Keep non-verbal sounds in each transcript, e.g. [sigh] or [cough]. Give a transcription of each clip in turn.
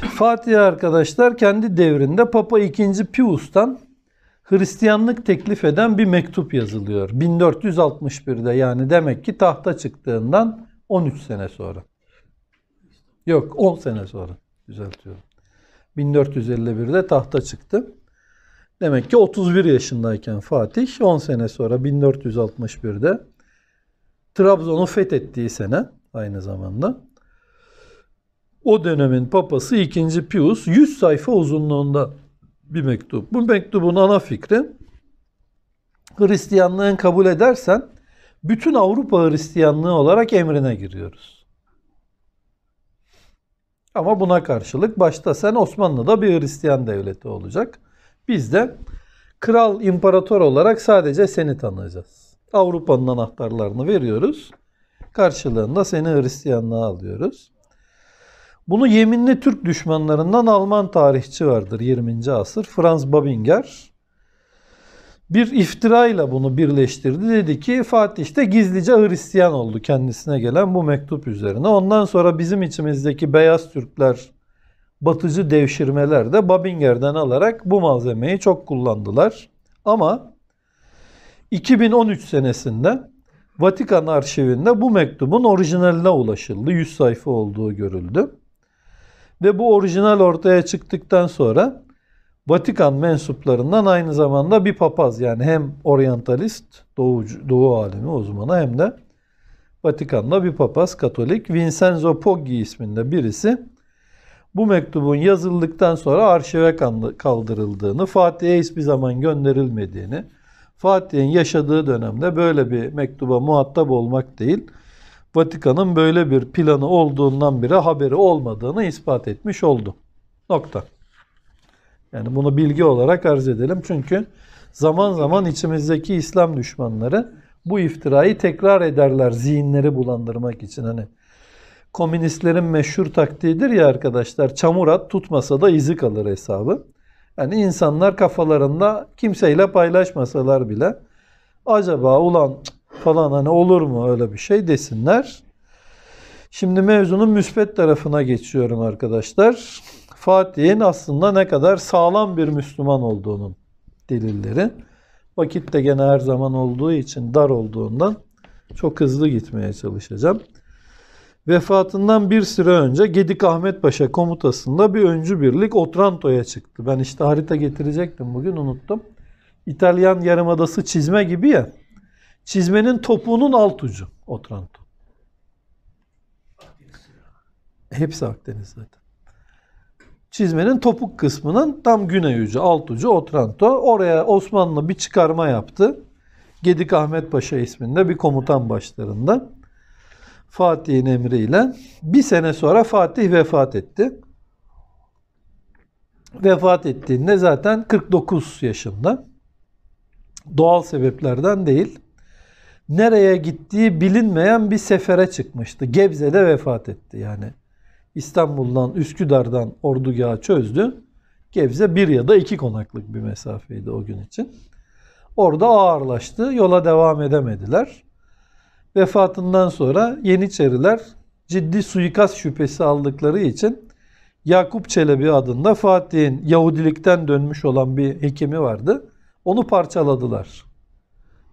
Fatih arkadaşlar kendi devrinde Papa II. Pius'tan Hristiyanlık teklif eden bir mektup yazılıyor. 1461'de yani demek ki tahta çıktığından 13 sene sonra. Yok 10 sene sonra düzeltiyorum. 1451'de tahta çıktı. Demek ki 31 yaşındayken Fatih 10 sene sonra 1461'de Trabzon'u fethettiği sene aynı zamanda o dönemin papası 2. Pius 100 sayfa uzunluğunda bir mektup. Bu mektubun ana fikri Hristiyanlığın kabul edersen bütün Avrupa Hristiyanlığı olarak emrine giriyoruz. Ama buna karşılık başta sen Osmanlı'da bir Hristiyan devleti olacak. Biz de kral imparator olarak sadece seni tanıyacağız. Avrupa'nın anahtarlarını veriyoruz. Karşılığında seni Hristiyanlığa alıyoruz. Bunu yeminli Türk düşmanlarından Alman tarihçi vardır 20. asır. Franz Babinger bir iftirayla bunu birleştirdi. Dedi ki Fatih de gizlice Hristiyan oldu kendisine gelen bu mektup üzerine. Ondan sonra bizim içimizdeki beyaz Türkler batıcı devşirmeler de Babinger'den alarak bu malzemeyi çok kullandılar. Ama 2013 senesinde Vatikan arşivinde bu mektubun orijinaline ulaşıldı. 100 sayfa olduğu görüldü. Ve bu orijinal ortaya çıktıktan sonra Vatikan mensuplarından aynı zamanda bir papaz yani hem oryantalist, doğu, doğu alimi uzmanı hem de Vatikan'da bir papaz katolik Vincenzo Poggi isminde birisi bu mektubun yazıldıktan sonra arşive kaldırıldığını, Fatih'e hiçbir zaman gönderilmediğini, Fatih'in yaşadığı dönemde böyle bir mektuba muhatap olmak değil, Vatikan'ın böyle bir planı olduğundan bile haberi olmadığını ispat etmiş oldu. Nokta. Yani bunu bilgi olarak arz edelim. Çünkü zaman zaman içimizdeki İslam düşmanları bu iftirayı tekrar ederler zihinleri bulandırmak için. Hani komünistlerin meşhur taktiğidir ya arkadaşlar çamur at tutmasa da izi kalır hesabı. Yani insanlar kafalarında kimseyle paylaşmasalar bile acaba ulan falan hani olur mu öyle bir şey desinler. Şimdi mevzunun müsbet tarafına geçiyorum arkadaşlar. Fatih'in aslında ne kadar sağlam bir Müslüman olduğunun delilleri. Vakit de gene her zaman olduğu için dar olduğundan çok hızlı gitmeye çalışacağım. Vefatından bir süre önce Gedik Ahmet Paşa komutasında bir öncü birlik Otranto'ya çıktı. Ben işte harita getirecektim bugün unuttum. İtalyan yarımadası çizme gibi ya. Çizmenin topuğunun alt ucu Otranto. Hepsi Akdeniz zaten. Çizmenin topuk kısmının tam güney ucu, alt ucu Otranto. Oraya Osmanlı bir çıkarma yaptı. Gedik Ahmet Paşa isminde bir komutan başlarında. Fatih'in emriyle. Bir sene sonra Fatih vefat etti. Vefat ettiğinde zaten 49 yaşında. Doğal sebeplerden değil nereye gittiği bilinmeyen bir sefere çıkmıştı. Gebze'de vefat etti yani. İstanbul'dan, Üsküdar'dan ordugaha çözdü. Gebze bir ya da iki konaklık bir mesafeydi o gün için. Orada ağırlaştı. Yola devam edemediler. Vefatından sonra Yeniçeriler ciddi suikast şüphesi aldıkları için Yakup Çelebi adında Fatih'in Yahudilikten dönmüş olan bir hekimi vardı. Onu parçaladılar.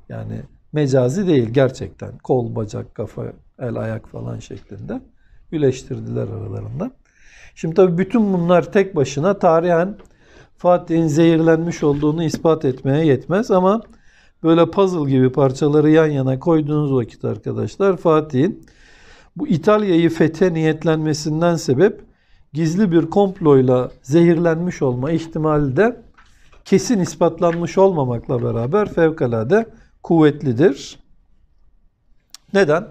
Yani mecazi değil gerçekten. Kol, bacak, kafa, el, ayak falan şeklinde güleştirdiler aralarında. Şimdi tabii bütün bunlar tek başına tarihen Fatih'in zehirlenmiş olduğunu ispat etmeye yetmez ama böyle puzzle gibi parçaları yan yana koyduğunuz vakit arkadaşlar Fatih'in bu İtalya'yı fethe niyetlenmesinden sebep gizli bir komployla zehirlenmiş olma ihtimali de kesin ispatlanmış olmamakla beraber fevkalade kuvvetlidir. Neden?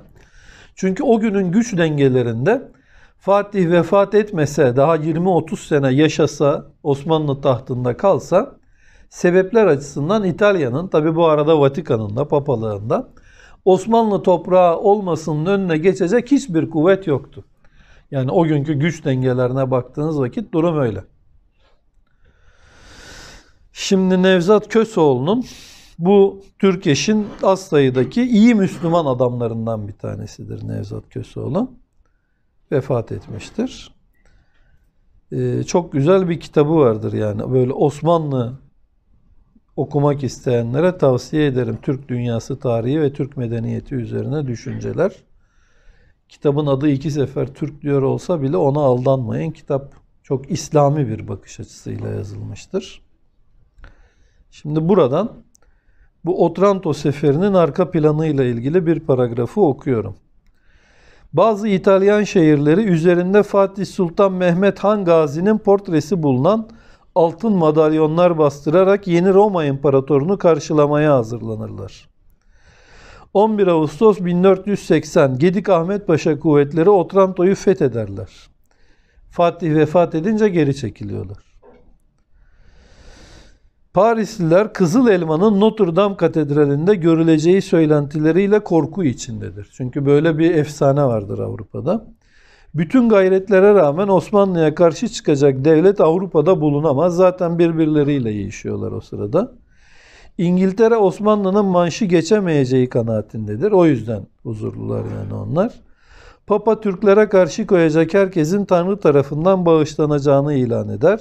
Çünkü o günün güç dengelerinde Fatih vefat etmese, daha 20-30 sene yaşasa, Osmanlı tahtında kalsa, sebepler açısından İtalya'nın, tabi bu arada Vatikan'ın da, papalığın da, Osmanlı toprağı olmasının önüne geçecek hiçbir kuvvet yoktu. Yani o günkü güç dengelerine baktığınız vakit durum öyle. Şimdi Nevzat Kösoğlu'nun bu Türkeş'in az sayıdaki iyi Müslüman adamlarından bir tanesidir Nevzat Köseoğlu. Vefat etmiştir. Ee, çok güzel bir kitabı vardır yani böyle Osmanlı okumak isteyenlere tavsiye ederim. Türk Dünyası Tarihi ve Türk Medeniyeti üzerine düşünceler. Kitabın adı iki sefer Türk diyor olsa bile ona aldanmayın. Kitap çok İslami bir bakış açısıyla yazılmıştır. Şimdi buradan bu Otranto seferinin arka planıyla ilgili bir paragrafı okuyorum. Bazı İtalyan şehirleri üzerinde Fatih Sultan Mehmet Han Gazi'nin portresi bulunan altın madalyonlar bastırarak yeni Roma imparatorunu karşılamaya hazırlanırlar. 11 Ağustos 1480 Gedik Ahmet Paşa kuvvetleri Otranto'yu fethederler. Fatih vefat edince geri çekiliyorlar. Parisliler Kızıl Elma'nın Notre Dame Katedrali'nde görüleceği söylentileriyle korku içindedir. Çünkü böyle bir efsane vardır Avrupa'da. Bütün gayretlere rağmen Osmanlı'ya karşı çıkacak devlet Avrupa'da bulunamaz. Zaten birbirleriyle yaşıyorlar o sırada. İngiltere Osmanlı'nın manşı geçemeyeceği kanaatindedir. O yüzden huzurlular yani onlar. Papa Türklere karşı koyacak herkesin Tanrı tarafından bağışlanacağını ilan eder.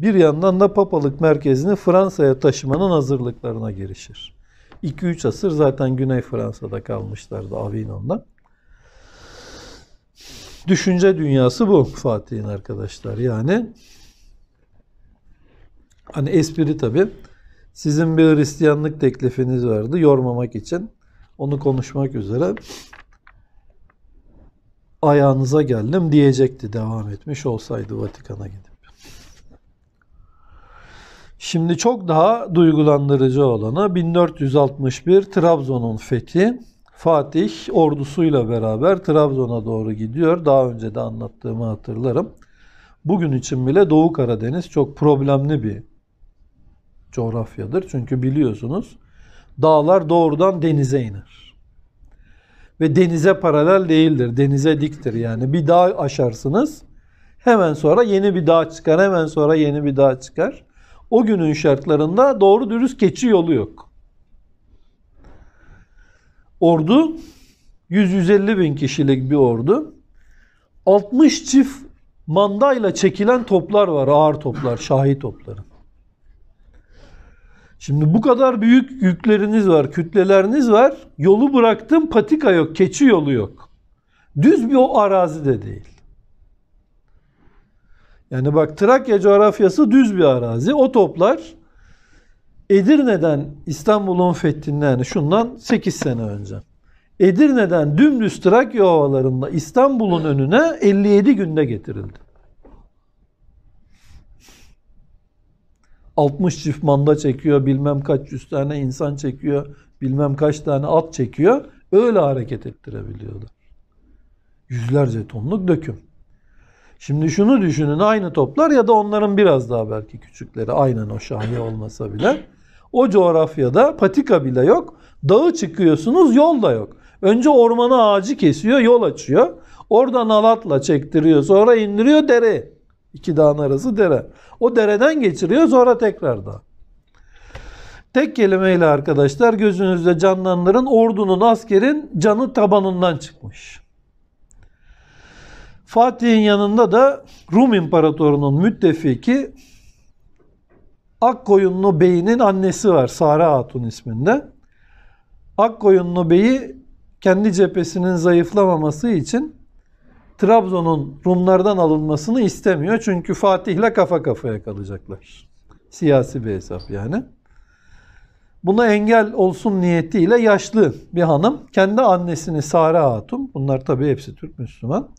Bir yandan da papalık merkezini Fransa'ya taşımanın hazırlıklarına girişir. 2-3 asır zaten Güney Fransa'da kalmışlardı Avignon'da. Düşünce dünyası bu Fatih'in arkadaşlar. Yani hani espri tabi. Sizin bir Hristiyanlık teklifiniz vardı yormamak için. Onu konuşmak üzere ayağınıza geldim diyecekti devam etmiş olsaydı Vatikan'a gidip. Şimdi çok daha duygulandırıcı olanı 1461 Trabzon'un fethi. Fatih ordusuyla beraber Trabzon'a doğru gidiyor. Daha önce de anlattığımı hatırlarım. Bugün için bile Doğu Karadeniz çok problemli bir coğrafyadır. Çünkü biliyorsunuz dağlar doğrudan denize iner. Ve denize paralel değildir. Denize diktir yani. Bir dağ aşarsınız. Hemen sonra yeni bir dağ çıkar. Hemen sonra yeni bir dağ çıkar o günün şartlarında doğru dürüst keçi yolu yok. Ordu 150 bin kişilik bir ordu. 60 çift mandayla çekilen toplar var. Ağır toplar, şahi topları. Şimdi bu kadar büyük yükleriniz var, kütleleriniz var. Yolu bıraktım, patika yok, keçi yolu yok. Düz bir o arazi de değil. Yani bak Trakya coğrafyası düz bir arazi. O toplar Edirne'den İstanbul'un fethinden yani şundan 8 sene önce. Edirne'den dümdüz Trakya havalarında İstanbul'un önüne 57 günde getirildi. 60 çift manda çekiyor, bilmem kaç yüz tane insan çekiyor, bilmem kaç tane at çekiyor. Öyle hareket ettirebiliyorlar. Yüzlerce tonluk döküm. Şimdi şunu düşünün aynı toplar ya da onların biraz daha belki küçükleri aynen o şahane olmasa bile. O coğrafyada patika bile yok. Dağı çıkıyorsunuz yol da yok. Önce ormana ağacı kesiyor yol açıyor. Oradan alatla çektiriyor sonra indiriyor dere. İki dağın arası dere. O dereden geçiriyor sonra tekrar dağ. Tek kelimeyle arkadaşlar gözünüzde canlanların ordunun askerin canı tabanından çıkmış. Fatih'in yanında da Rum İmparatorunun müttefiki Akkoyunlu Bey'in annesi var Sare Hatun isminde. Akkoyunlu Bey'i kendi cephesinin zayıflamaması için Trabzon'un Rumlardan alınmasını istemiyor. Çünkü Fatih'le kafa kafaya kalacaklar. Siyasi bir hesap yani. Buna engel olsun niyetiyle yaşlı bir hanım kendi annesini Sare Hatun, bunlar tabii hepsi Türk Müslüman,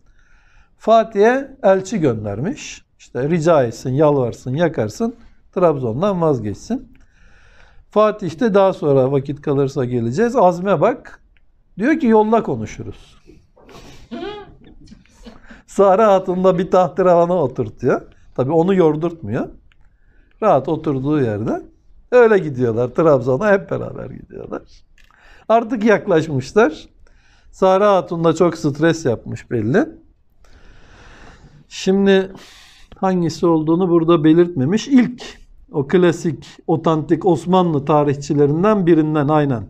Fatih'e elçi göndermiş. İşte rica etsin, yalvarsın, yakarsın. Trabzon'dan vazgeçsin. Fatih de daha sonra vakit kalırsa geleceğiz. Azme bak. Diyor ki yolla konuşuruz. [laughs] Sahra Hatun'da bir taht ravana oturtuyor. Tabi onu yordurtmuyor. Rahat oturduğu yerde. Öyle gidiyorlar Trabzon'a hep beraber gidiyorlar. Artık yaklaşmışlar. Sahra Hatun da çok stres yapmış belli. Şimdi hangisi olduğunu burada belirtmemiş. İlk o klasik, otantik Osmanlı tarihçilerinden birinden aynen.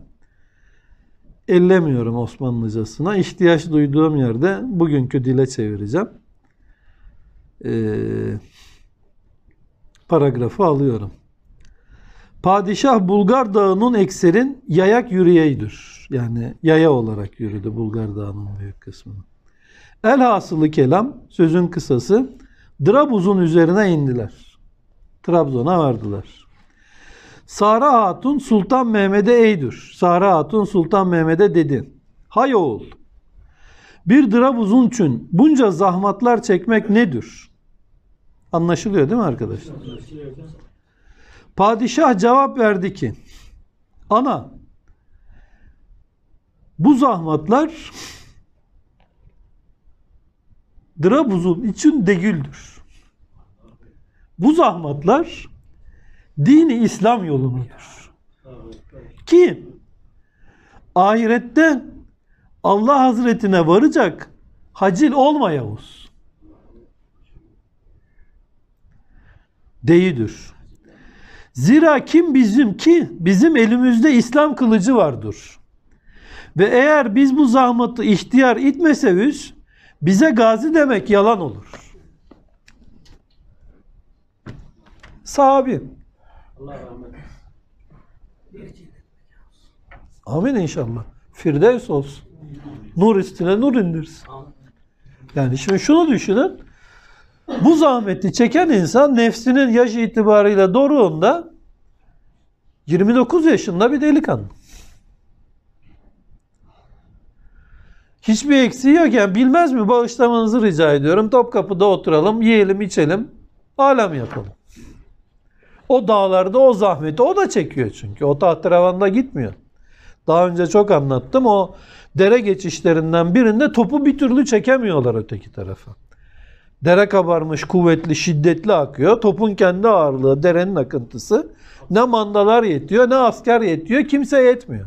Ellemiyorum Osmanlıcasına. İhtiyaç duyduğum yerde bugünkü dile çevireceğim. Ee, paragrafı alıyorum. Padişah Bulgar Dağı'nın ekserin yayak yürüyeydür. Yani yaya olarak yürüdü Bulgar Dağı'nın büyük kısmını. Elhasılı kelam sözün kısası Drabuz'un üzerine indiler. Trabzon'a vardılar. Sara Hatun Sultan Mehmet'e eydür. Sara Hatun Sultan Mehmet'e dedi. Hay oğul bir Drabuz'un için bunca zahmatlar çekmek nedir? Anlaşılıyor değil mi arkadaşlar? Padişah cevap verdi ki Ana bu zahmatlar Drabuzun için degüldür. Bu zahmatlar dini İslam yolunudur. Ki ahirette Allah Hazretine varacak hacil olma Yavuz. Deyidir. Zira kim bizim ki bizim elimizde İslam kılıcı vardır. Ve eğer biz bu zahmatı ihtiyar itmesevüz bize gazi demek yalan olur. Sahabi. Allah rahmet Amin inşallah. Firdevs olsun. Nur üstüne nur indirsin. Yani şimdi şunu düşünün. Bu zahmeti çeken insan nefsinin yaş itibarıyla doğruğunda 29 yaşında bir delikanlı. Hiçbir eksiği yok yani bilmez mi bağışlamanızı rica ediyorum. Topkapı'da oturalım, yiyelim, içelim, alem yapalım. O dağlarda o zahmeti o da çekiyor çünkü. O tahterevanda gitmiyor. Daha önce çok anlattım. O dere geçişlerinden birinde topu bir türlü çekemiyorlar öteki tarafa. Dere kabarmış, kuvvetli, şiddetli akıyor. Topun kendi ağırlığı, derenin akıntısı. Ne mandalar yetiyor, ne asker yetiyor, kimse yetmiyor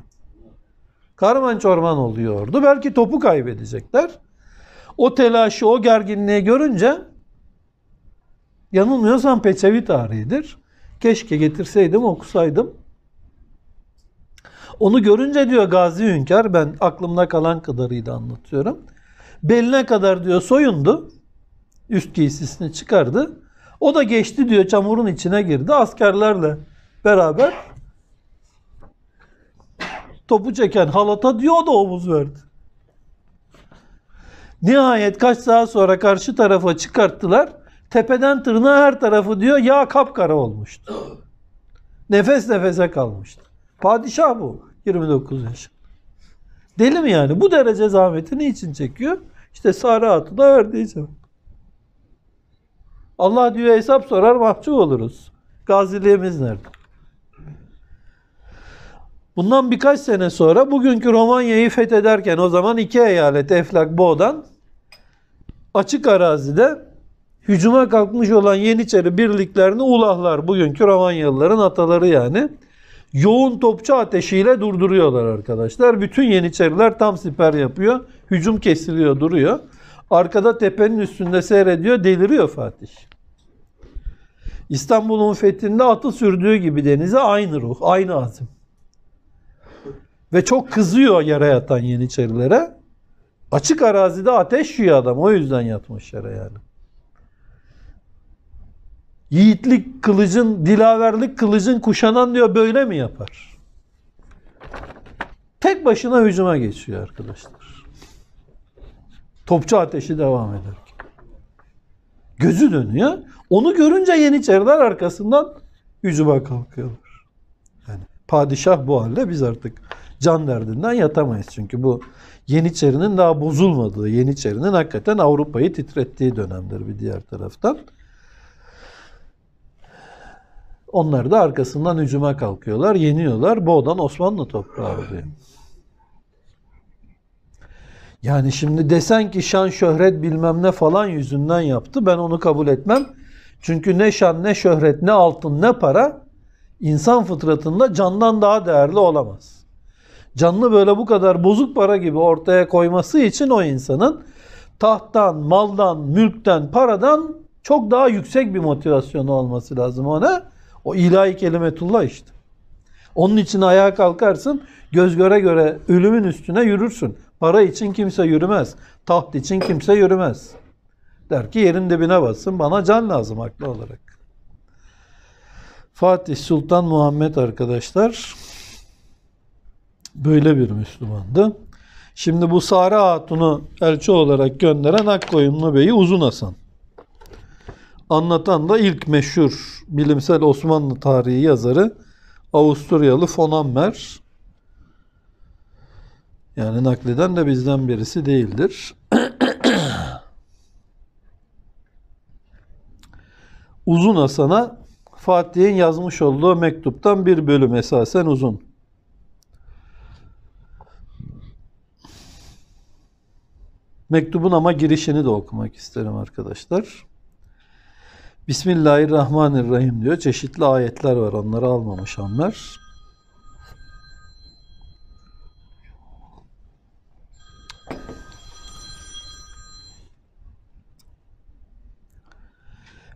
karman çorman oluyordu. Belki topu kaybedecekler. O telaşı, o gerginliği görünce yanılmıyorsam Peçevi tarihidir. Keşke getirseydim, okusaydım. Onu görünce diyor Gazi Hünkar, ben aklımda kalan kadarıyla anlatıyorum. Beline kadar diyor soyundu. Üst giysisini çıkardı. O da geçti diyor çamurun içine girdi. Askerlerle beraber Topu çeken halata diyor da omuz verdi. Nihayet kaç saat sonra karşı tarafa çıkarttılar. Tepeden tırnağa her tarafı diyor ya kapkara olmuştu. Nefes nefese kalmıştı. Padişah bu 29 yaş. Deli mi yani? Bu derece zahmeti niçin çekiyor? İşte Sara Hatun'a verdiği cevap. Allah diyor hesap sorar mahcup oluruz. Gaziliğimiz nerede? Bundan birkaç sene sonra bugünkü Romanya'yı fethederken o zaman iki eyalet Eflak Boğdan açık arazide hücuma kalkmış olan Yeniçeri birliklerini Ulahlar bugünkü Romanyalıların ataları yani yoğun topçu ateşiyle durduruyorlar arkadaşlar. Bütün Yeniçeriler tam siper yapıyor. Hücum kesiliyor duruyor. Arkada tepenin üstünde seyrediyor deliriyor Fatih. İstanbul'un fethinde atı sürdüğü gibi denize aynı ruh, aynı azim. Ve çok kızıyor yere yatan Yeniçerilere. Açık arazide ateş yiyor adam. O yüzden yatmış yere yani. Yiğitlik kılıcın, dilaverlik kılıcın kuşanan diyor böyle mi yapar? Tek başına hücuma geçiyor arkadaşlar. Topçu ateşi devam eder. Gözü dönüyor. Onu görünce Yeniçeriler arkasından hücuma kalkıyorlar. Yani padişah bu halde biz artık can derdinden yatamayız. Çünkü bu Yeniçeri'nin daha bozulmadığı, Yeniçeri'nin hakikaten Avrupa'yı titrettiği dönemdir bir diğer taraftan. Onlar da arkasından hücuma kalkıyorlar, yeniyorlar. Boğdan Osmanlı toprağı oluyor. Yani şimdi desen ki şan şöhret bilmem ne falan yüzünden yaptı ben onu kabul etmem. Çünkü ne şan ne şöhret ne altın ne para insan fıtratında candan daha değerli olamaz canlı böyle bu kadar bozuk para gibi ortaya koyması için o insanın tahttan, maldan, mülkten, paradan çok daha yüksek bir motivasyonu olması lazım ona. O ilahi kelimetullah işte. Onun için ayağa kalkarsın, göz göre göre ölümün üstüne yürürsün. Para için kimse yürümez. Taht için kimse yürümez. Der ki yerin dibine bassın, bana can lazım haklı olarak. Fatih Sultan Muhammed arkadaşlar Böyle bir Müslümandı. Şimdi bu Sara Hatun'u elçi olarak gönderen Akkoyunlu Bey'i Uzun Hasan. Anlatan da ilk meşhur bilimsel Osmanlı tarihi yazarı Avusturyalı Fonammer. Yani nakleden de bizden birisi değildir. [clears throat] uzun Hasan'a Fatih'in yazmış olduğu mektuptan bir bölüm esasen uzun. Mektubun ama girişini de okumak isterim arkadaşlar. Bismillahirrahmanirrahim diyor. Çeşitli ayetler var. Onları almamış onlar.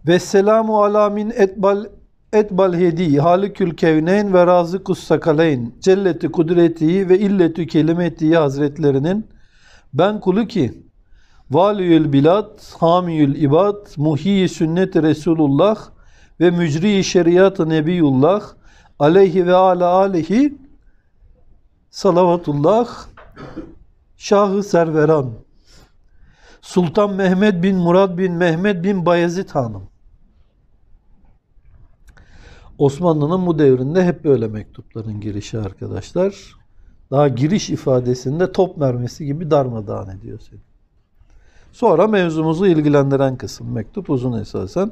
Vesselamu ala min etbal etbal hedi halikül kevneyn ve razıkus sakaleyn celleti kudreti ve illeti kelimeti hazretlerinin ben kulu ki valiyül bilat, hamiyül ibad, muhiyi sünnet Resulullah ve mücri-i şeriat-ı Nebiyullah aleyhi ve ala aleyhi salavatullah Şahı Serveran Sultan Mehmet bin Murad bin Mehmet bin Bayezid Hanım Osmanlı'nın bu devrinde hep böyle mektupların girişi arkadaşlar. Daha giriş ifadesinde top mermisi gibi darmadağın ediyor seni. Sonra mevzumuzu ilgilendiren kısım. Mektup uzun esasen.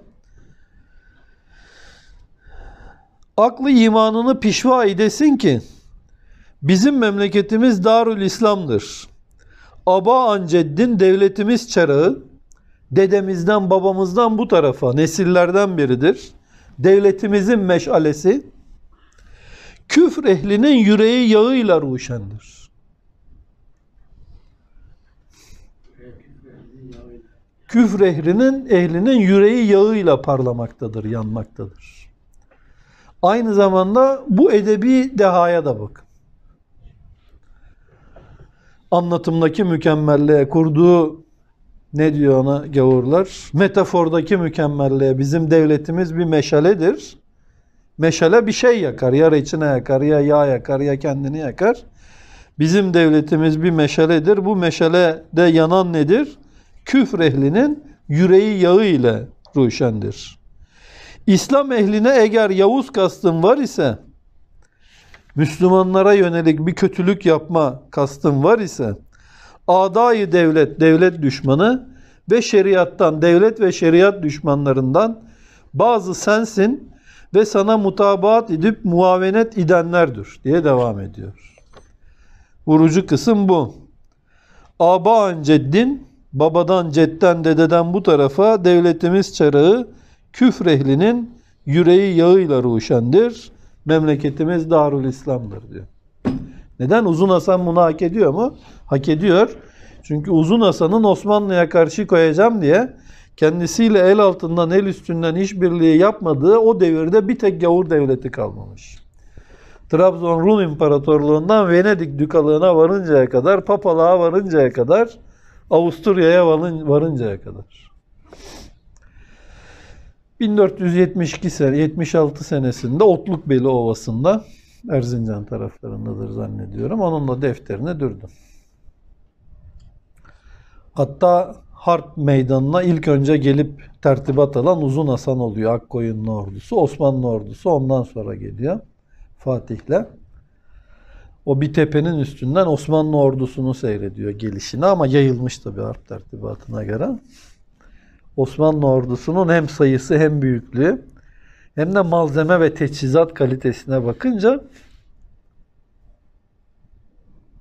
Aklı imanını pişva edesin ki bizim memleketimiz Darül İslam'dır. Aba anceddin devletimiz çarağı dedemizden babamızdan bu tarafa nesillerden biridir. Devletimizin meşalesi Küfür ehlinin yüreği yağıyla ruşendir. Küfür ehlinin, ehlinin yüreği yağıyla parlamaktadır, yanmaktadır. Aynı zamanda bu edebi dehaya da bak. Anlatımdaki mükemmelliğe kurduğu ne diyor ona gavurlar? Metafordaki mükemmelliğe bizim devletimiz bir meşaledir. Meşale bir şey yakar. Ya içine yakar, ya yağ yakar, ya kendini yakar. Bizim devletimiz bir meşaledir. Bu meşalede yanan nedir? Küfür ehlinin yüreği yağı ile ruşendir. İslam ehline eğer Yavuz kastın var ise, Müslümanlara yönelik bir kötülük yapma kastın var ise, adayı devlet, devlet düşmanı ve şeriattan, devlet ve şeriat düşmanlarından bazı sensin, ve sana mutabaat edip muavenet idenlerdir diye devam ediyor. Vurucu kısım bu. Abaan ceddin, babadan cetten dededen bu tarafa devletimiz çarağı küfrehlinin yüreği yağıyla ruşendir. Memleketimiz Darül İslam'dır diyor. Neden? Uzun Hasan bunu hak ediyor mu? Hak ediyor. Çünkü Uzun Hasan'ın Osmanlı'ya karşı koyacağım diye kendisiyle el altından el üstünden işbirliği yapmadığı o devirde bir tek gavur devleti kalmamış. Trabzon Rum İmparatorluğundan Venedik Dükalığına varıncaya kadar, papalığa varıncaya kadar, Avusturya'ya varıncaya kadar. 1472 sene, 76 senesinde Otlukbeli Ovası'nda Erzincan taraflarındadır zannediyorum. Onunla defterine dürdüm. Hatta harp meydanına ilk önce gelip tertibat alan Uzun Hasan oluyor Akkoyunlu ordusu. Osmanlı ordusu ondan sonra geliyor Fatih'le. O bir tepenin üstünden Osmanlı ordusunu seyrediyor gelişini ama yayılmış tabi harp tertibatına göre. Osmanlı ordusunun hem sayısı hem büyüklüğü hem de malzeme ve teçhizat kalitesine bakınca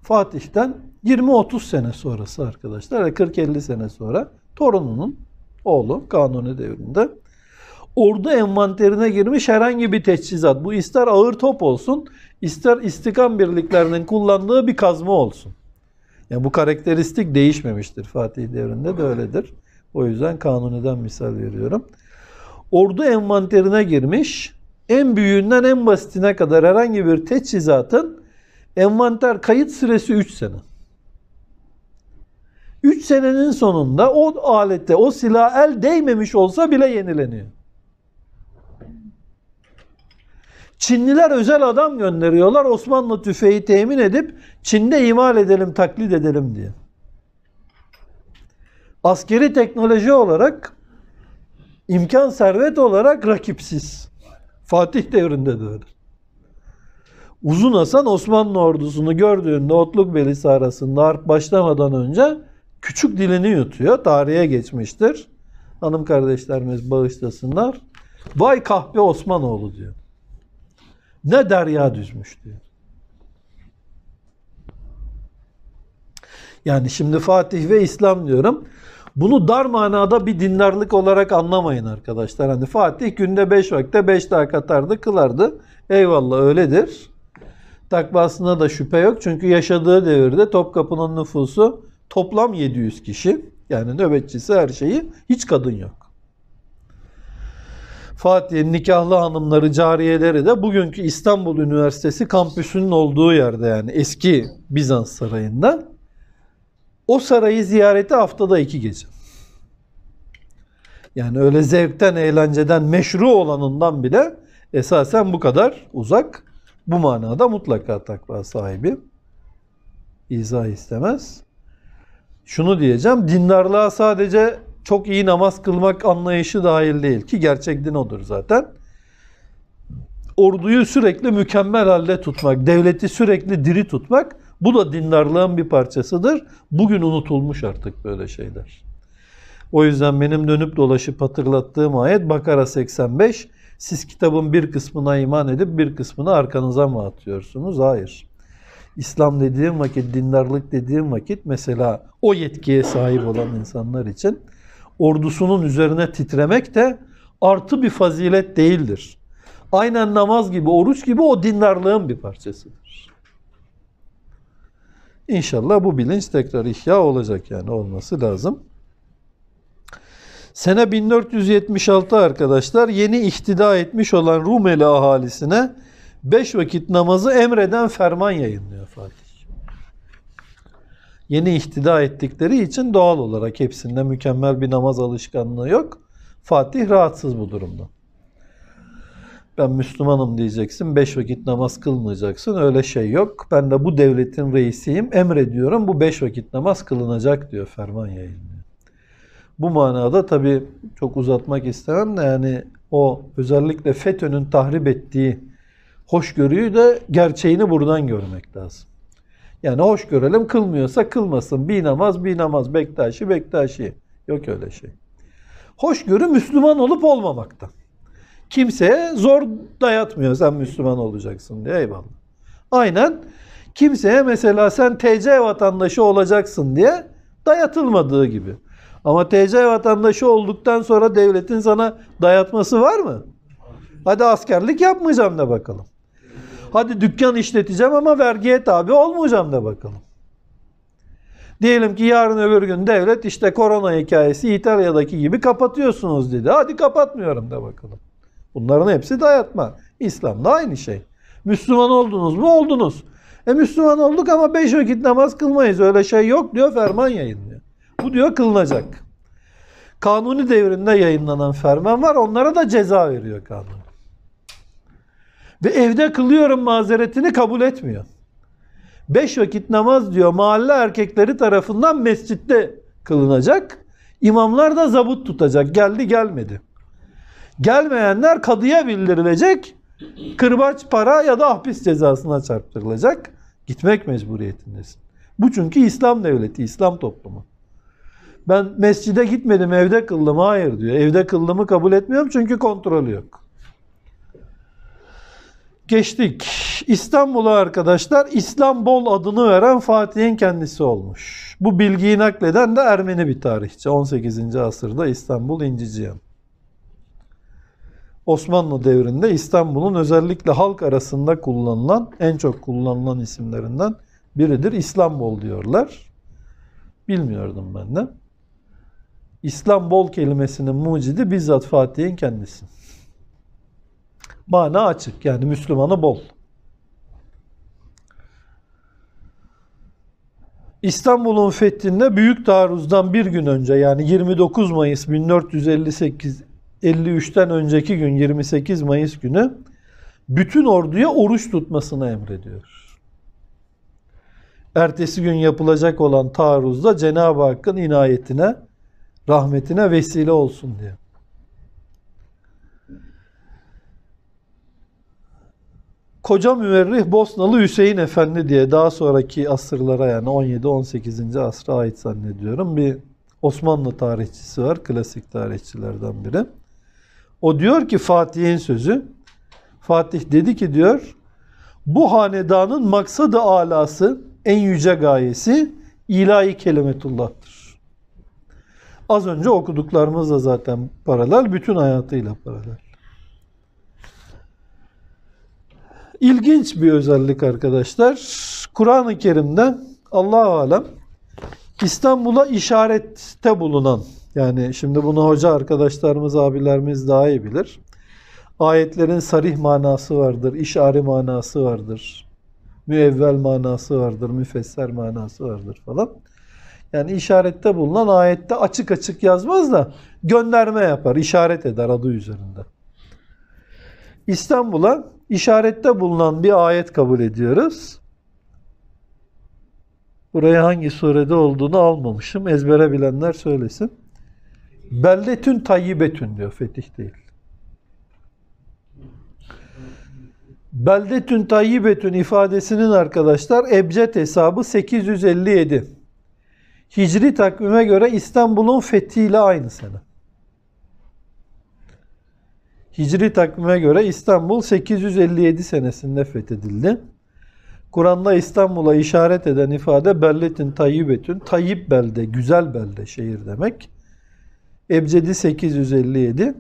Fatih'ten 20-30 sene sonrası arkadaşlar, 40-50 sene sonra torununun oğlu kanuni devrinde ordu envanterine girmiş herhangi bir teçhizat. Bu ister ağır top olsun, ister istikam birliklerinin kullandığı bir kazma olsun. Yani bu karakteristik değişmemiştir Fatih devrinde de öyledir. O yüzden kanuniden misal veriyorum. Ordu envanterine girmiş, en büyüğünden en basitine kadar herhangi bir teçhizatın envanter kayıt süresi 3 sene. 3 senenin sonunda o alette, o silah el değmemiş olsa bile yenileniyor. Çinliler özel adam gönderiyorlar Osmanlı tüfeği temin edip Çin'de imal edelim, taklit edelim diye. Askeri teknoloji olarak imkan servet olarak rakipsiz. Fatih devrinde de öyle. Uzun Hasan Osmanlı ordusunu gördüğünde Otluk Belisi arasında harp başlamadan önce küçük dilini yutuyor. Tarihe geçmiştir. Hanım kardeşlerimiz bağışlasınlar. Vay kahpe Osmanoğlu diyor. Ne derya düzmüş diyor. Yani şimdi Fatih ve İslam diyorum. Bunu dar manada bir dinlerlik olarak anlamayın arkadaşlar. Hani Fatih günde 5 vakte 5 dakika tardı kılardı. Eyvallah öyledir. Takvasına da şüphe yok. Çünkü yaşadığı devirde Topkapı'nın nüfusu Toplam 700 kişi yani nöbetçisi her şeyi hiç kadın yok. Fatih'in nikahlı hanımları, cariyeleri de bugünkü İstanbul Üniversitesi kampüsünün olduğu yerde yani eski Bizans sarayında. O sarayı ziyareti haftada iki gece. Yani öyle zevkten, eğlenceden, meşru olanından bile esasen bu kadar uzak. Bu manada mutlaka takva sahibi izah istemez şunu diyeceğim. Dindarlığa sadece çok iyi namaz kılmak anlayışı dahil değil ki gerçek din odur zaten. Orduyu sürekli mükemmel halde tutmak, devleti sürekli diri tutmak bu da dindarlığın bir parçasıdır. Bugün unutulmuş artık böyle şeyler. O yüzden benim dönüp dolaşıp hatırlattığım ayet Bakara 85. Siz kitabın bir kısmına iman edip bir kısmını arkanıza mı atıyorsunuz? Hayır. İslam dediğim vakit, dindarlık dediğim vakit mesela o yetkiye sahip olan insanlar için ordusunun üzerine titremek de artı bir fazilet değildir. Aynen namaz gibi, oruç gibi o dindarlığın bir parçasıdır. İnşallah bu bilinç tekrar ihya olacak yani olması lazım. Sene 1476 arkadaşlar yeni ihtida etmiş olan Rumeli ahalisine beş vakit namazı emreden ferman yayınlıyor Fatih. Yeni ihtida ettikleri için doğal olarak hepsinde mükemmel bir namaz alışkanlığı yok. Fatih rahatsız bu durumda. Ben Müslümanım diyeceksin, beş vakit namaz kılmayacaksın, öyle şey yok. Ben de bu devletin reisiyim, emrediyorum bu beş vakit namaz kılınacak diyor ferman yayınlıyor. Bu manada tabii çok uzatmak istemem de yani o özellikle FETÖ'nün tahrip ettiği hoşgörüyü de gerçeğini buradan görmek lazım. Yani hoş görelim kılmıyorsa kılmasın. Bir namaz bir namaz Bektaşi Bektaşi. Yok öyle şey. Hoşgörü Müslüman olup olmamaktan. Kimseye zor dayatmıyor sen Müslüman olacaksın diye eyvallah. Aynen kimseye mesela sen TC vatandaşı olacaksın diye dayatılmadığı gibi. Ama TC vatandaşı olduktan sonra devletin sana dayatması var mı? Hadi askerlik yapmayacağım da bakalım. Hadi dükkan işleteceğim ama vergiye tabi olmayacağım da bakalım. Diyelim ki yarın öbür gün devlet işte korona hikayesi İtalya'daki gibi kapatıyorsunuz dedi. Hadi kapatmıyorum da bakalım. Bunların hepsi dayatma. İslam'da aynı şey. Müslüman oldunuz mu? Oldunuz. E Müslüman olduk ama beş vakit namaz kılmayız. Öyle şey yok diyor ferman yayınlıyor. Bu diyor kılınacak. Kanuni devrinde yayınlanan ferman var. Onlara da ceza veriyor kanun ve evde kılıyorum mazeretini kabul etmiyor. Beş vakit namaz diyor mahalle erkekleri tarafından mescitte kılınacak. İmamlar da zabut tutacak. Geldi gelmedi. Gelmeyenler kadıya bildirilecek. Kırbaç para ya da hapis cezasına çarptırılacak. Gitmek mecburiyetindesin. Bu çünkü İslam devleti, İslam toplumu. Ben mescide gitmedim, evde kıldım. Hayır diyor. Evde kıldığımı kabul etmiyorum çünkü kontrol yok. Geçtik. İstanbul'a arkadaşlar İstanbul adını veren Fatih'in kendisi olmuş. Bu bilgiyi nakleden de Ermeni bir tarihçi. 18. asırda İstanbul İnciciyan. Osmanlı devrinde İstanbul'un özellikle halk arasında kullanılan, en çok kullanılan isimlerinden biridir. İstanbul diyorlar. Bilmiyordum ben de. İstanbul kelimesinin mucidi bizzat Fatih'in kendisi mana açık. Yani Müslümanı bol. İstanbul'un fethinde büyük taarruzdan bir gün önce yani 29 Mayıs 1458 53'ten önceki gün 28 Mayıs günü bütün orduya oruç tutmasını emrediyor. Ertesi gün yapılacak olan taarruzda Cenab-ı Hakk'ın inayetine, rahmetine vesile olsun diye. Koca müverrih Bosnalı Hüseyin Efendi diye daha sonraki asırlara yani 17-18. asra ait zannediyorum bir Osmanlı tarihçisi var. Klasik tarihçilerden biri. O diyor ki Fatih'in sözü. Fatih dedi ki diyor bu hanedanın maksadı alası en yüce gayesi ilahi kelimetullah'tır. Az önce okuduklarımız da zaten paralel, bütün hayatıyla paralel. İlginç bir özellik arkadaşlar. Kur'an-ı Kerim'den Allah alem İstanbul'a işarette bulunan yani şimdi bunu hoca arkadaşlarımız, abilerimiz daha iyi bilir. Ayetlerin sarih manası vardır, işari manası vardır, müevvel manası vardır, müfesser manası vardır falan. Yani işarette bulunan ayette açık açık yazmaz da gönderme yapar, işaret eder adı üzerinde. İstanbul'a işarette bulunan bir ayet kabul ediyoruz. Buraya hangi surede olduğunu almamışım. Ezbere bilenler söylesin. Belletün tayyibetün diyor fetih değil. Beldetün tayyibetün ifadesinin arkadaşlar ebced hesabı 857. Hicri takvime göre İstanbul'un fethiyle aynı sene. Hicri takvime göre İstanbul 857 senesinde fethedildi. Kur'an'da İstanbul'a işaret eden ifade Belletin Tayyibetün, Tayyip belde, güzel belde, şehir demek. Ebcedi 857.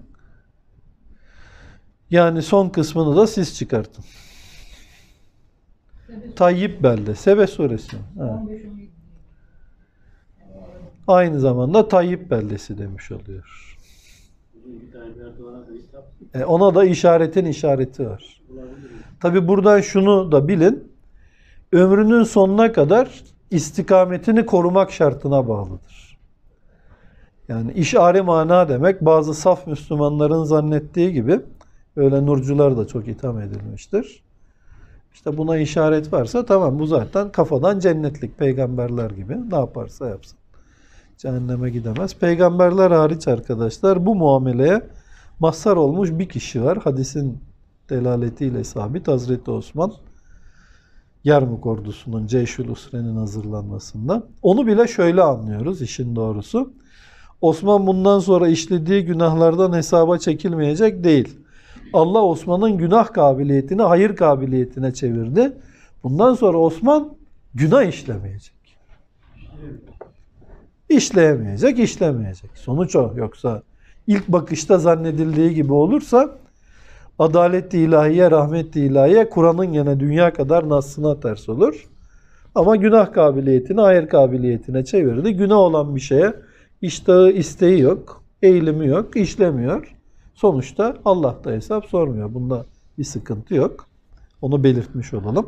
Yani son kısmını da siz çıkartın. Tayyip belde, Sebe suresi. Ha. Aynı zamanda Tayyip beldesi demiş oluyor. E, ona da işaretin işareti var. Tabi buradan şunu da bilin. Ömrünün sonuna kadar istikametini korumak şartına bağlıdır. Yani işare mana demek bazı saf Müslümanların zannettiği gibi öyle nurcular da çok itham edilmiştir. İşte buna işaret varsa tamam bu zaten kafadan cennetlik peygamberler gibi ne yaparsa yapsın. Cehenneme gidemez. Peygamberler hariç arkadaşlar bu muameleye mazhar olmuş bir kişi var. Hadisin delaletiyle sabit Hazreti Osman. Yarmuk ordusunun Ceyşül Usre'nin hazırlanmasında. Onu bile şöyle anlıyoruz işin doğrusu. Osman bundan sonra işlediği günahlardan hesaba çekilmeyecek değil. Allah Osman'ın günah kabiliyetini hayır kabiliyetine çevirdi. Bundan sonra Osman günah işlemeyecek işleyemeyecek, işlemeyecek. Sonuç o. Yoksa ilk bakışta zannedildiği gibi olursa adaletli ilahiye, rahmetli ilahiye Kur'an'ın gene dünya kadar naslına ters olur. Ama günah kabiliyetini hayır kabiliyetine çevirdi. Günah olan bir şeye iştahı, isteği yok, eğilimi yok, işlemiyor. Sonuçta Allah da hesap sormuyor. Bunda bir sıkıntı yok. Onu belirtmiş olalım.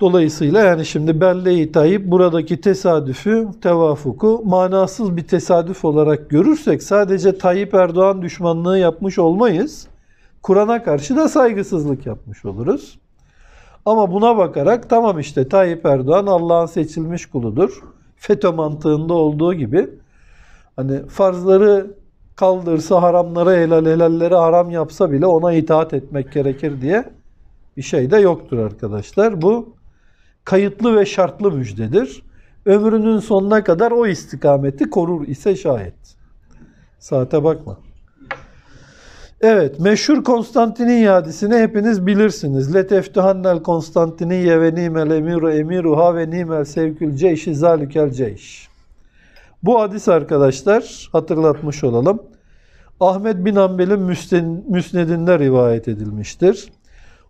Dolayısıyla yani şimdi belleği tayip buradaki tesadüfü, tevafuku manasız bir tesadüf olarak görürsek sadece Tayyip Erdoğan düşmanlığı yapmış olmayız. Kur'an'a karşı da saygısızlık yapmış oluruz. Ama buna bakarak tamam işte Tayyip Erdoğan Allah'ın seçilmiş kuludur. FETÖ mantığında olduğu gibi hani farzları kaldırsa haramlara helal helalleri haram yapsa bile ona itaat etmek gerekir diye bir şey de yoktur arkadaşlar. Bu kayıtlı ve şartlı müjdedir. Ömrünün sonuna kadar o istikameti korur ise şayet. Saate bakma. Evet, meşhur Konstantiniyye hadisini hepiniz bilirsiniz. Leteftihannel Konstantiniye ve nimel emiru emiruha ve nimel sevkül ceyşi zalikel ceyş. Bu hadis arkadaşlar hatırlatmış olalım. Ahmet bin Ambel'in müsnedinde rivayet edilmiştir.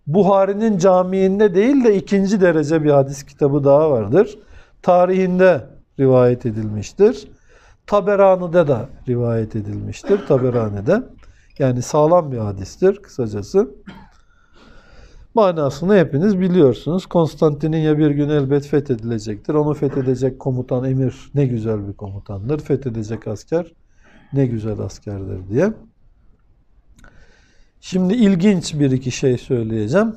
Buhari'nin camiinde değil de ikinci derece bir hadis kitabı daha vardır. Tarihinde rivayet edilmiştir. Taberani'de de rivayet edilmiştir. Taberani'de. Yani sağlam bir hadistir kısacası. Manasını hepiniz biliyorsunuz. Konstantiniye bir gün elbet fethedilecektir. Onu fethedecek komutan emir ne güzel bir komutandır. Fethedecek asker ne güzel askerdir diye. Şimdi ilginç bir iki şey söyleyeceğim.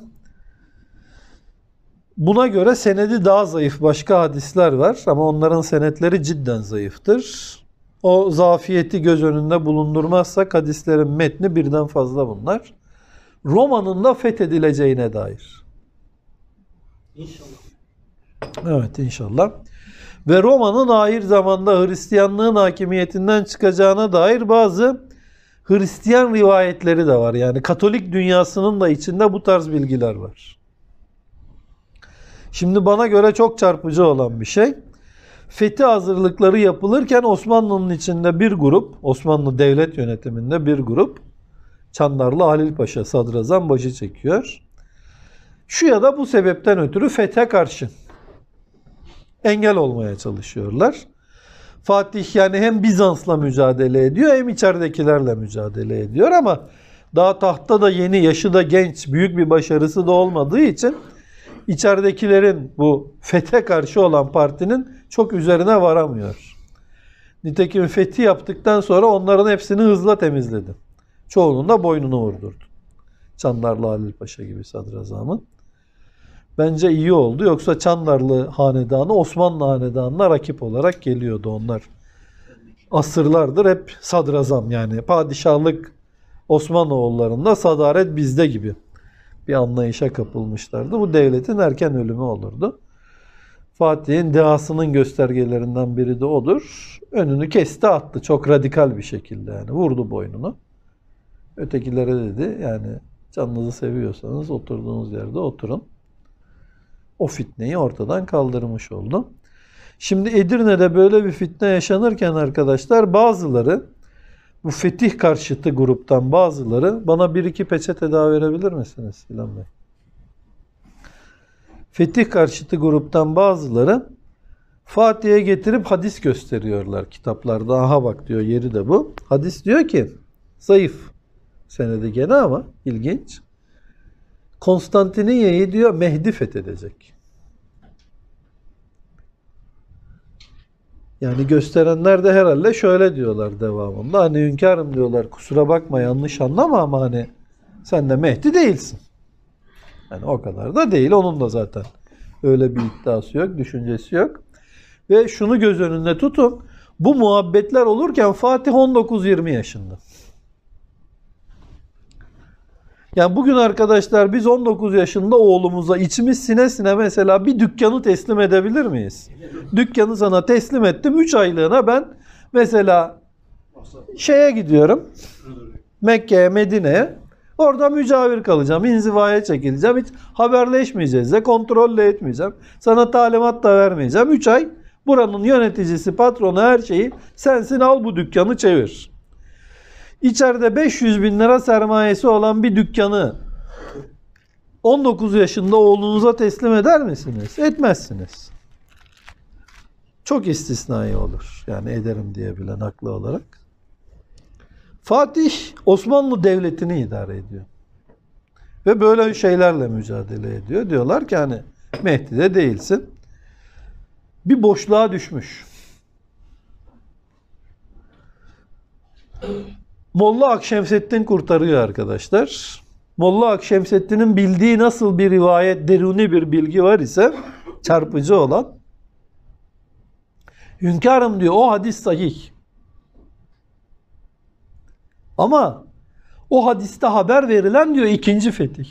Buna göre senedi daha zayıf başka hadisler var ama onların senetleri cidden zayıftır. O zafiyeti göz önünde bulundurmazsak hadislerin metni birden fazla bunlar. Roma'nın da fethedileceğine dair. İnşallah. Evet inşallah. Ve Roma'nın ahir zamanda Hristiyanlığın hakimiyetinden çıkacağına dair bazı Hristiyan rivayetleri de var. Yani Katolik dünyasının da içinde bu tarz bilgiler var. Şimdi bana göre çok çarpıcı olan bir şey. Fethi hazırlıkları yapılırken Osmanlı'nın içinde bir grup, Osmanlı devlet yönetiminde bir grup, Çandarlı Halil Paşa sadrazam başı çekiyor. Şu ya da bu sebepten ötürü fete karşı engel olmaya çalışıyorlar. Fatih yani hem Bizans'la mücadele ediyor hem içeridekilerle mücadele ediyor ama daha tahtta da yeni, yaşı da genç, büyük bir başarısı da olmadığı için içeridekilerin bu fete karşı olan partinin çok üzerine varamıyor. Nitekim fethi yaptıktan sonra onların hepsini hızla temizledi. Çoğunun da boynunu vurdurdu. Çanlarlı Halil Paşa gibi sadrazamın. Bence iyi oldu. Yoksa çanlarlı Hanedanı Osmanlı Hanedanı'na rakip olarak geliyordu onlar. Asırlardır hep sadrazam yani padişahlık Osmanoğullarında sadaret bizde gibi bir anlayışa kapılmışlardı. Bu devletin erken ölümü olurdu. Fatih'in dehasının göstergelerinden biri de odur. Önünü kesti attı çok radikal bir şekilde yani vurdu boynunu. Ötekilere dedi yani canınızı seviyorsanız oturduğunuz yerde oturun o fitneyi ortadan kaldırmış oldu. Şimdi Edirne'de böyle bir fitne yaşanırken arkadaşlar bazıları bu fetih karşıtı gruptan bazıları bana bir iki peçete daha verebilir misiniz İlhan Bey? Fetih karşıtı gruptan bazıları Fatih'e getirip hadis gösteriyorlar kitaplarda. Aha bak diyor yeri de bu. Hadis diyor ki zayıf senedi gene ama ilginç. Konstantiniyye'yi diyor Mehdi fethedecek. Yani gösterenler de herhalde şöyle diyorlar devamında. Hani hünkârım diyorlar kusura bakma yanlış anlama ama hani sen de Mehdi değilsin. Yani o kadar da değil. Onun da zaten öyle bir iddiası yok, düşüncesi yok. Ve şunu göz önünde tutun. Bu muhabbetler olurken Fatih 19-20 yaşında. Yani bugün arkadaşlar biz 19 yaşında oğlumuza içimiz sine sine mesela bir dükkanı teslim edebilir miyiz? Dükkanı sana teslim ettim 3 aylığına ben mesela şeye gidiyorum. Mekke'ye, Medine'ye. Orada mücavir kalacağım, inzivaya çekileceğim. Hiç haberleşmeyeceğiz de kontrolle etmeyeceğim. Sana talimat da vermeyeceğim. 3 ay buranın yöneticisi, patronu her şeyi sensin al bu dükkanı çevir. İçeride 500 bin lira sermayesi olan bir dükkanı 19 yaşında oğlunuza teslim eder misiniz? Etmezsiniz. Çok istisnai olur. Yani ederim diyebilen haklı olarak. Fatih Osmanlı Devleti'ni idare ediyor. Ve böyle şeylerle mücadele ediyor. Diyorlar ki hani de değilsin. Bir boşluğa düşmüş. Molla Akşemseddin kurtarıyor arkadaşlar. Molla Akşemseddin'in bildiği nasıl bir rivayet, deruni bir bilgi var ise çarpıcı olan hünkârım diyor o hadis sahih. Ama o hadiste haber verilen diyor ikinci fetih.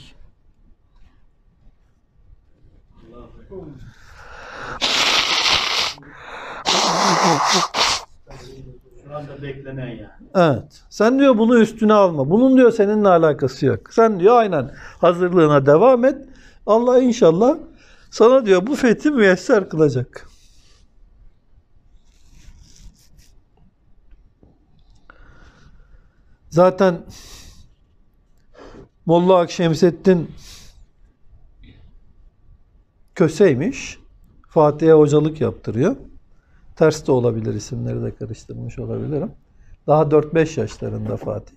Allah [laughs] Ondan da beklenen yani. Evet. Sen diyor bunu üstüne alma. Bunun diyor seninle alakası yok. Sen diyor aynen hazırlığına devam et. Allah inşallah sana diyor bu fethi müyesser kılacak. Zaten Molla Akşemseddin köseymiş. Fatih'e hocalık yaptırıyor. Ters de olabilir isimleri de karıştırmış olabilirim. Daha 4-5 yaşlarında Fatih.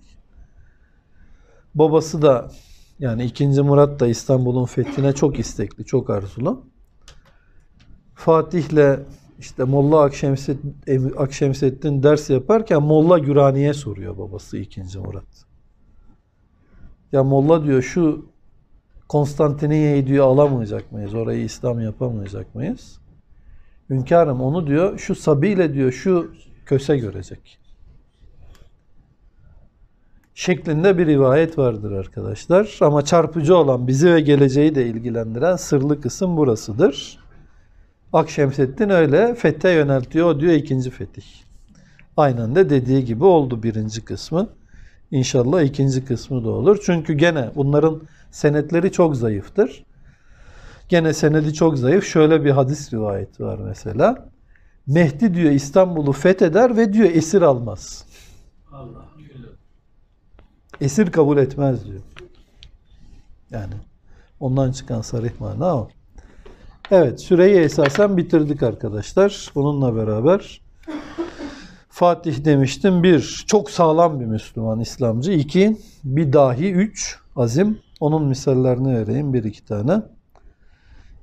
Babası da yani 2. Murat da İstanbul'un fethine çok istekli, çok arzulu. Fatih'le işte Molla Akşemseddin, Akşemseddin ders yaparken Molla Gürani'ye soruyor babası 2. Murat. Ya Molla diyor şu Konstantiniyye'yi diyor alamayacak mıyız? Orayı İslam yapamayacak mıyız? Hünkârım onu diyor şu sabiyle diyor şu köse görecek. Şeklinde bir rivayet vardır arkadaşlar. Ama çarpıcı olan bizi ve geleceği de ilgilendiren sırlı kısım burasıdır. Akşemseddin öyle fethe yöneltiyor. O diyor ikinci fetih. Aynen de dediği gibi oldu birinci kısmı. İnşallah ikinci kısmı da olur. Çünkü gene bunların senetleri çok zayıftır. Gene senedi çok zayıf. Şöyle bir hadis rivayet var mesela. Mehdi diyor İstanbul'u fetheder ve diyor esir almaz. Allah. Esir kabul etmez diyor. Yani ondan çıkan sarih mana o. Evet süreyi esasen bitirdik arkadaşlar. Bununla beraber Fatih demiştim. Bir, çok sağlam bir Müslüman, İslamcı. İki, bir dahi. Üç, azim. Onun misallerini vereyim bir iki tane.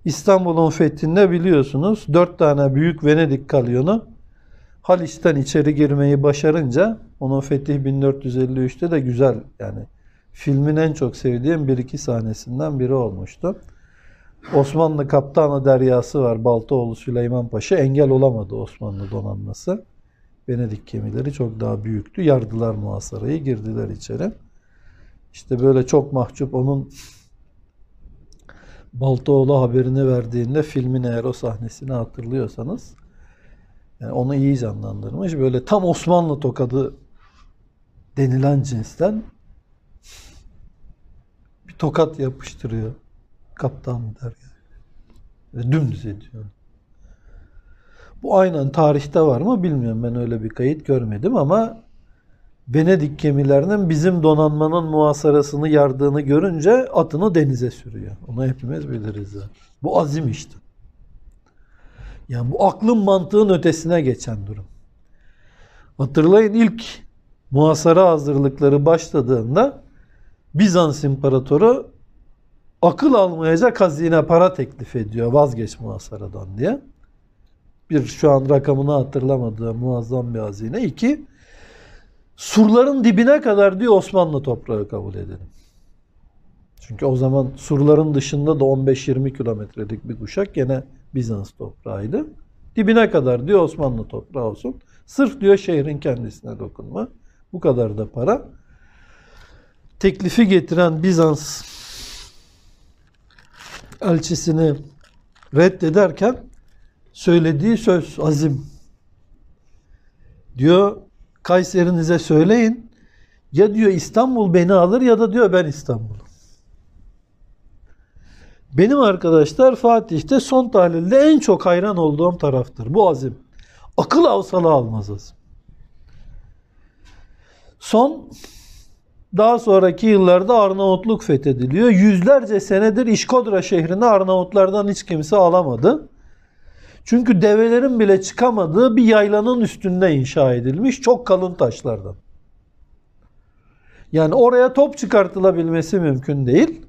İstanbul'un fethinde biliyorsunuz dört tane büyük Venedik kalyonu Haliç'ten içeri girmeyi başarınca onun fetih 1453'te de güzel yani filmin en çok sevdiğim bir iki sahnesinden biri olmuştu. Osmanlı Kaptanı Deryası var. Baltaoğlu Süleyman Paşa engel olamadı Osmanlı donanması. Venedik gemileri çok daha büyüktü. Yardılar muhasarayı, girdiler içeri. İşte böyle çok mahcup onun Baltoğlu haberini verdiğinde filmin eğer o sahnesini hatırlıyorsanız yani onu iyi canlandırmış. Böyle tam Osmanlı tokadı denilen cinsten bir tokat yapıştırıyor. Kaptan der yani. Ve dümdüz ediyor. Bu aynen tarihte var mı bilmiyorum. Ben öyle bir kayıt görmedim ama Venedik gemilerinin bizim donanmanın muhasarasını yardığını görünce atını denize sürüyor. Onu hepimiz biliriz. Ya. Bu azim işte. Yani bu aklın mantığın ötesine geçen durum. Hatırlayın ilk muhasara hazırlıkları başladığında Bizans imparatoru akıl almayacak hazine para teklif ediyor vazgeç muhasaradan diye. Bir şu an rakamını hatırlamadığı muazzam bir hazine. iki surların dibine kadar diyor Osmanlı toprağı kabul edelim. Çünkü o zaman surların dışında da 15-20 kilometrelik bir kuşak gene Bizans toprağıydı. Dibine kadar diyor Osmanlı toprağı olsun. Sırf diyor şehrin kendisine dokunma. Bu kadar da para. Teklifi getiren Bizans elçisini reddederken söylediği söz azim. Diyor Kayserinize söyleyin. Ya diyor İstanbul beni alır ya da diyor ben İstanbul'um. Benim arkadaşlar Fatih'te son tahlilde en çok hayran olduğum taraftır. Bu azim. Akıl avsalı almaz azim. Son daha sonraki yıllarda Arnavutluk fethediliyor. Yüzlerce senedir İşkodra şehrini Arnavutlardan hiç kimse alamadı. Çünkü develerin bile çıkamadığı bir yaylanın üstünde inşa edilmiş çok kalın taşlardan. Yani oraya top çıkartılabilmesi mümkün değil.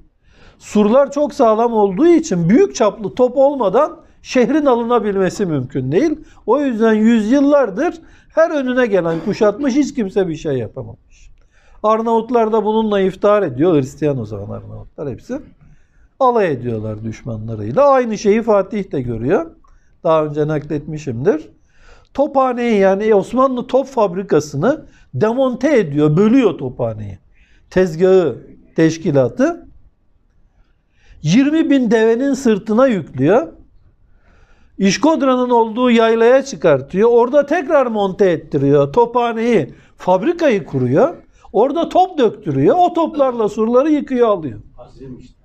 Surlar çok sağlam olduğu için büyük çaplı top olmadan şehrin alınabilmesi mümkün değil. O yüzden yüzyıllardır her önüne gelen kuşatmış hiç kimse bir şey yapamamış. Arnavutlar da bununla iftihar ediyor. Hristiyan o zaman Arnavutlar hepsi. Alay ediyorlar düşmanlarıyla. Aynı şeyi Fatih de görüyor. Daha önce nakletmişimdir. Tophaneyi yani Osmanlı top fabrikasını demonte ediyor, bölüyor tophaneyi. Tezgahı, teşkilatı. 20 bin devenin sırtına yüklüyor. İşkodra'nın olduğu yaylaya çıkartıyor. Orada tekrar monte ettiriyor. Tophaneyi, fabrikayı kuruyor. Orada top döktürüyor. O toplarla surları yıkıyor alıyor. Azim işte.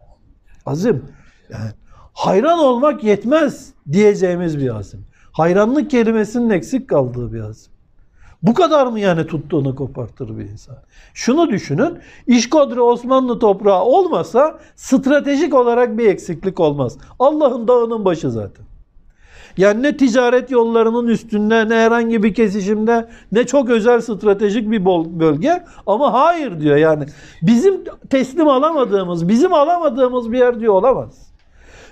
Azim. Yani hayran olmak yetmez diyeceğimiz bir azim. Hayranlık kelimesinin eksik kaldığı bir azim. Bu kadar mı yani tuttuğunu kopartır bir insan? Şunu düşünün, İşkodri Osmanlı toprağı olmasa stratejik olarak bir eksiklik olmaz. Allah'ın dağının başı zaten. Yani ne ticaret yollarının üstünde, ne herhangi bir kesişimde, ne çok özel stratejik bir bölge. Ama hayır diyor yani. Bizim teslim alamadığımız, bizim alamadığımız bir yer diyor olamaz.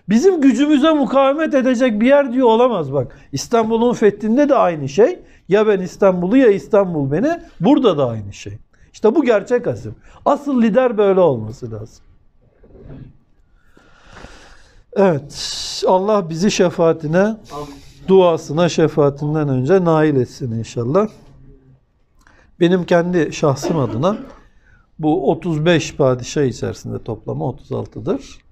Bizim gücümüze mukavemet edecek bir yer diyor olamaz bak. İstanbul'un fethinde de aynı şey. Ya ben İstanbul'u ya İstanbul beni. Burada da aynı şey. İşte bu gerçek asıl. Asıl lider böyle olması lazım. Evet. Allah bizi şefaatine, duasına, şefaatinden önce nail etsin inşallah. Benim kendi şahsım adına bu 35 padişah içerisinde toplamı 36'dır.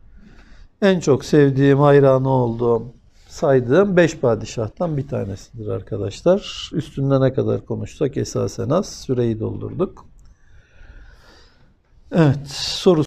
En çok sevdiğim, hayranı olduğum, saydığım beş padişahtan bir tanesidir arkadaşlar. Üstünde ne kadar konuşsak esasen az süreyi doldurduk. Evet, soru